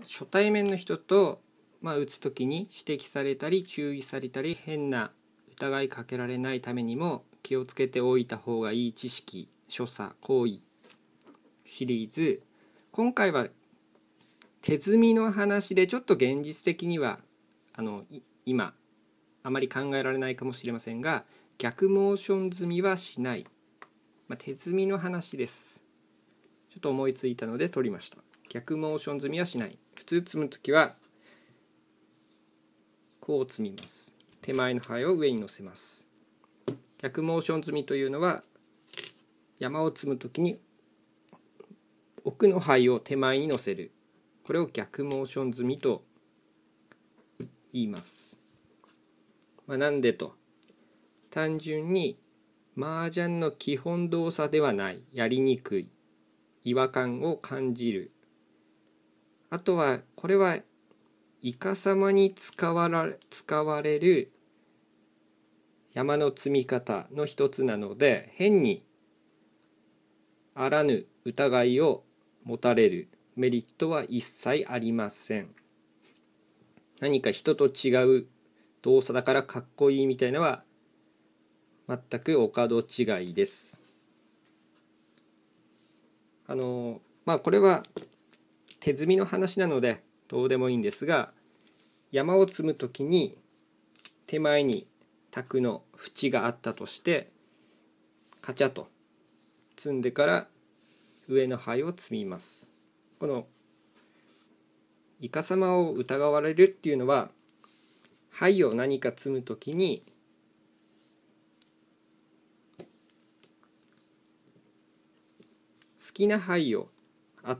初対面の人と、まあ、打つ時に指摘されたり注意されたり変な疑いかけられないためにも気をつけておいた方がいい知識所作行為シリーズ今回は手積みの話でちょっと現実的にはあの今あまり考えられないかもしれませんが逆モーション積みはしない、まあ、手積みの話ですちょっと思いついたので取りました逆モーション積みはしない普通積む時はこう積みます手前の牌を上に乗せます逆モーション積みというのは山を積む時に奥の牌を手前に乗せるこれを逆モーション積みと言います、まあ、なんでと単純に麻雀の基本動作ではないやりにくい違和感を感じるあとはこれはイカ様に使わら使われる山の積み方の一つなので変にあらぬ疑いを持たれるメリットは一切ありません何か人と違う動作だからかっこいいみたいなのは全くお門違いですあのまあこれは手摘みの話なのでどうでもいいんですが山を積む時に手前に卓の縁があったとしてカチャと積んでから上の灰を積みますこのイカ様を疑われるっていうのは灰を何か積む時に好きな灰を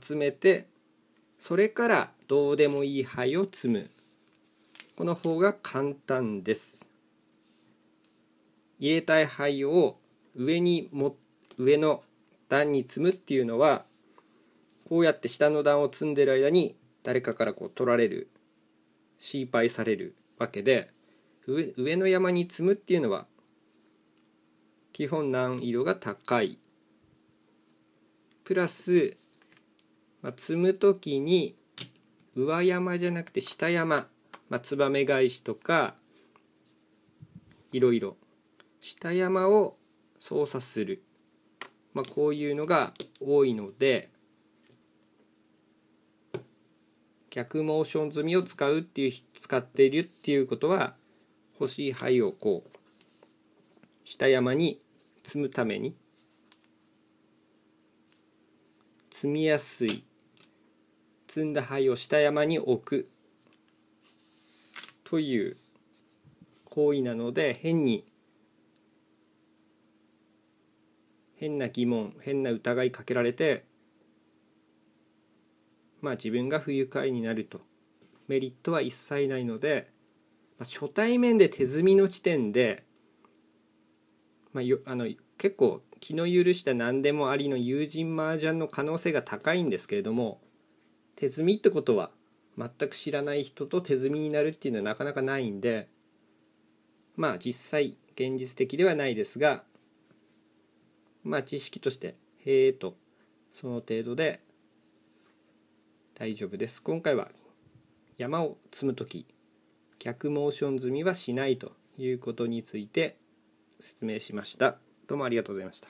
集めてそれからどうでもいい牌を積むこの方が簡単です入れたい牌を上にも上の段に積むっていうのはこうやって下の段を積んでる間に誰かからこう取られる心配されるわけで上上の山に積むっていうのは基本難易度が高いプラスまあ、積む時に上山じゃなくて下山、まあ、ツバメ返しとかいろいろ下山を操作する、まあ、こういうのが多いので逆モーション積みを使うっていう使っているっていうことは欲しい牌をこう下山に積むために積みやすい積んだ灰を下山に置くという行為なので変に変な疑問変な疑いかけられてまあ自分が不愉快になるとメリットは一切ないので、まあ、初対面で手積みの地点で、まあ、よあの結構気の許した何でもありの友人麻雀の可能性が高いんですけれども手積みってことは全く知らない人と手積みになるっていうのはなかなかないんでまあ実際現実的ではないですがまあ知識としてへえとその程度で大丈夫です今回は山を積む時逆モーション積みはしないということについて説明しましたどうもありがとうございました